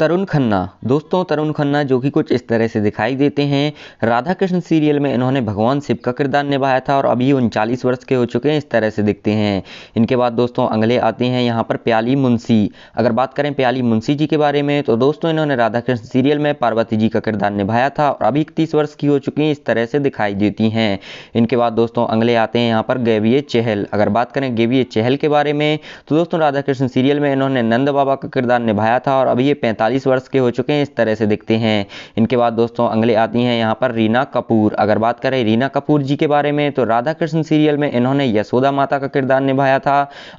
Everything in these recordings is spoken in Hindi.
तरुण खन्ना दोस्तों तरुण खन्ना जो कि कुछ इस तरह से दिखाई देते हैं राधा कृष्ण सीरियल में इन्होंने भगवान शिव का किरदार निभाया था और अभी उनचालीस वर्ष के हो चुके हैं इस तरह से दिखते हैं इनके बाद दोस्तों अगले आते हैं यहाँ पर प्याली मुंशी अगर बात करें प्याली मुंशी जी के बारे में तो दोस्तों इन्होंने राधा कृष्ण सीरियल में पार्वती जी का किरदार निभाया था और अभी इकतीस वर्ष की हो चुकी हैं इस तरह से दिखाई देती हैं इनके बाद दोस्तों अगले आते हैं यहाँ पर गेवीय चहल अगर बात करें गेवीय चहल के बारे में तो दोस्तों राधा कृष्ण सीरियल में इन्होंने नंद बाबा का किरदार निभाया था और अभी ये पैंतालीस चालीस वर्ष के हो चुके हैं इस तरह से दिखते हैं इनके बाद दोस्तों अगले आती हैं यहाँ पर रीना कपूर अगर बात करें रीना कपूर जी के बारे में तो राधा कृष्ण सीरियल में इन्होंने यशोदा माता का किरदार निभाया था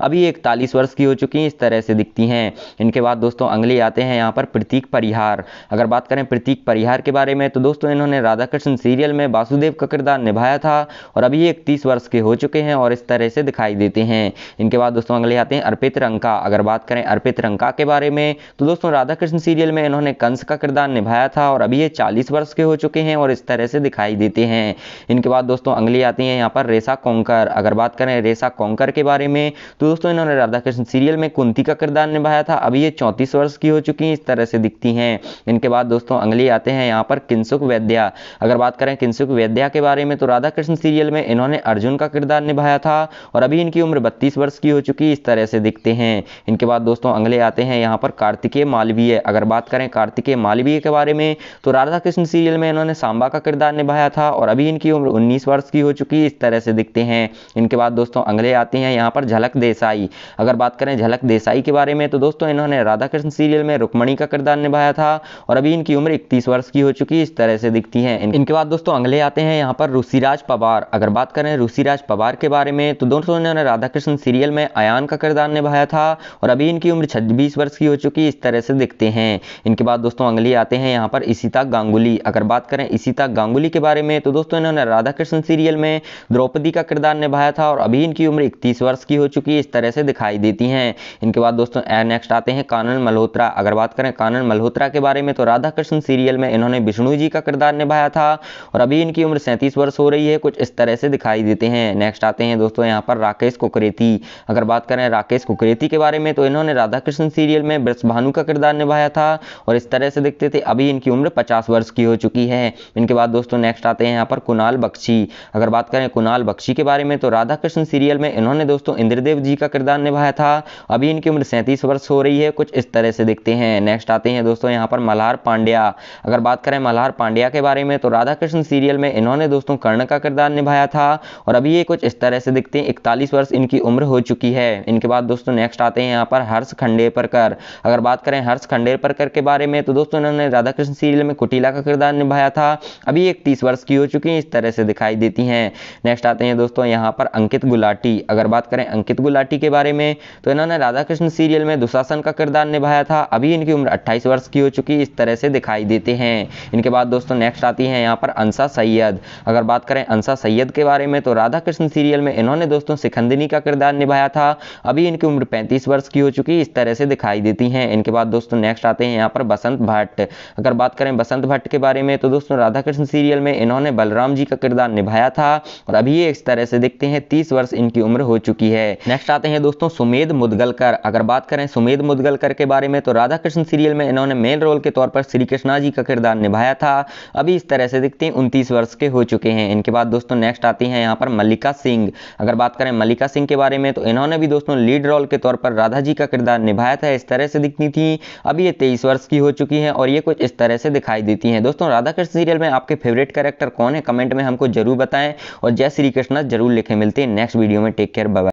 अभी इकतालीस वर्ष की हो चुकी हैं इस तरह से दिखती हैं इनके बाद दोस्तों अगले आते हैं यहाँ पर प्रतीक परिहार अगर बात करें प्रतीक परिहार के बारे में तो दोस्तों इन्होंने राधा कृष्ण सीरियल में वासुदेव का किरदार निभाया था और अभी इकतीस वर्ष के हो चुके हैं और इस तरह से दिखाई देते हैं इनके बाद दोस्तों अगले आते हैं अर्पित रंका अगर बात करें अर्पित रंका के बारे में तो दोस्तों राधा कृष्ण सीरियल में इन्होंने कंस का किरदार निभाया था और अभी ये 40 वर्ष के हो चुके हैं और इस तरह से दिखाई देते हैं इनके बाद दोस्तों अगली आती है यहाँ पर रेसा कोंकर अगर बात करें रेसा कोंकर के बारे में तो दोस्तों इन्होंने राधा कृष्ण सीरियल में कुंती का किरदार निभाया था अभी ये चौंतीस वर्ष की हो चुकी हैं इस तरह से दिखती हैं इनके बाद दोस्तों अगली आते हैं यहाँ पर किन्सुक वैद्या अगर बात करें किन्सुक वैद्या के बारे में तो राधा कृष्ण सीरियल में इन्होंने अर्जुन का किरदार निभाया था और अभी इनकी उम्र बत्तीस वर्ष की हो चुकी इस तरह से दिखते हैं इनके बाद दोस्तों अगले आते हैं यहाँ पर कार्तिकेय मालवीय अगर बात करें कार्तिकेय मालवीय के बारे में तो राधा कृष्ण सीरियल में इन्होंने सांबा का किरदार निभाया था और अभी इनकी उम्र उन्नीस वर्ष की हो चुकी है इस तरह से दिखते हैं इनके बाद दोस्तों अगले आते हैं यहाँ पर झलक देसाई अगर बात करें झलक देसाई के बारे में तो दोस्तों इन्होंने राधा कृष्ण सीरियल में रुक्मणी का किरदार निभाया था और अभी इनकी उम्र इकतीस वर्ष की हो चुकी है इस तरह से दिखती है इनके बाद दोस्तों अगले आते हैं यहाँ पर ऋषिराज पवार अगर बात करें ऋषिराज पवार के बारे में तो दोस्तों इन्होंने राधा कृष्ण सीरियल में अयान का किरदार निभाया था और अभी इनकी उम्र छब्बीस वर्ष की हो चुकी है इस तरह से दिखते हैं हैं इनके बाद दोस्तों अगली आते हैं यहाँ पर इसीता गांगुली अगर बात करें इसीता गांगुली के बारे में तो दोस्तों इन्होंने राधा कृष्ण सीरियल में द्रौपदी का किरदार निभाया था और अभी इनकी उम्र इकतीस वर्ष की हो चुकी है इस तरह से दिखाई देती हैं इनके बाद दोस्तों नेक्स्ट आते हैं कानन मल्होत्रा अगर बात करें कानन मल्होत्रा के बारे में तो राधा कृष्ण सीरियल में इन्होंने विष्णु जी का किरदार निभाया था और अभी इनकी उम्र सैंतीस वर्ष हो रही है कुछ इस तरह से दिखाई देते हैं नेक्स्ट आते हैं दोस्तों यहाँ पर राकेश कुकरेती अगर बात करें राकेश कुकरेती के बारे में तो इन्होंने राधा कृष्ण सीरियल में ब्रस भानु का किरदार निभाया गया था और इस तरह से दिखते थे अभी इनकी उम्र पचास वर्ष की हो चुकी है इनके बाद दोस्तों नेक्स्ट आते हैं यहाँ पर कुणाल बख्शी अगर बात करें कुणाल बख्शी के बारे में तो राधा कृष्ण सीरियल में इन्होंने दोस्तों इंद्रदेव जी का किरदार निभाया था अभी इनकी उम्र सैंतीस वर्ष हो रही है कुछ इस तरह से दिखते हैं नेक्स्ट आते हैं दोस्तों यहाँ पर मल्हार पांड्या अगर बात करें मल्हार पांड्या के बारे में तो राधा कृष्ण सीरियल में इन्होंने दोस्तों कर्ण का किरदार निभाया था और अभी ये कुछ इस तरह से दिखते हैं इकतालीस वर्ष इनकी उम्र हो चुकी है इनके बाद दोस्तों नेक्स्ट आते हैं यहाँ पर हर्ष खंडे पर कर अगर बात करें हर्ष खंडे खंडेर परकर के बारे में तो दोस्तों इन्होंने राधा कृष्ण सीरियल में कुटीला का किरदार निभाया था अभी एक तीस वर्ष की हो चुकी हैं इस तरह से दिखाई देती हैं नेक्स्ट आते हैं दोस्तों यहाँ पर अंकित गुलाटी अगर बात करें अंकित गुलाटी के बारे में तो इन्होंने राधा कृष्ण सीरियल में दुशासन का किरदार निभाया था अभी इनकी उम्र अट्ठाईस वर्ष की हो चुकी इस तरह से दिखाई देते हैं इनके बाद दोस्तों नेक्स्ट आती हैं यहाँ पर अंसा सैयद अगर बात करें अंसा सैयद के बारे में तो राधा कृष्ण सीरियल में इन्होंने दोस्तों सिखंदिनी का किरदार निभाया था अभी इनकी उम्र पैंतीस वर्ष की हो चुकी इस तरह से दिखाई देती हैं इनके बाद दोस्तों नेक्स्ट नेक्स्ट आते हैं यहाँ पर बसंत भट्ट अगर बात करें बसंत भट्ट के बारे में तो दोस्तों राधा कृष्ण सीरियल में इन्होंने बलराम जी का किरदार निभाया था और अभी ये इस तरह से देखते हैं तीस वर्ष इनकी उम्र हो चुकी है नेक्स्ट आते हैं दोस्तों सुमेध मुदगलकर अगर बात करें सुमेध मुदगलकर के बारे में तो राधा कृष्ण सीरियल में इन्होंने मेन रोल के तौर पर श्री कृष्णा जी का किरदार निभाया था अभी इस तरह से देखते हैं उनतीस वर्ष के हो चुके हैं इनके बाद दोस्तों नेक्स्ट आती हैं यहाँ पर मल्लिका सिंह अगर बात करें मल्लिका सिंह के बारे में तो इन्होंने भी दोस्तों लीड रोल के तौर पर राधा जी का किरदार निभाया था इस तरह से दिखनी थी अभी ये तेईस वर्ष की हो चुकी हैं और ये कुछ इस तरह से दिखाई देती हैं दोस्तों राधा कृष्ण सीरियल में आपके फेवरेट कैरेक्टर कौन है कमेंट में हमको जरूर बताएं और जय श्री कृष्णा जरूर लिखे मिलते हैं नेक्स्ट वीडियो में टेक केयर बाय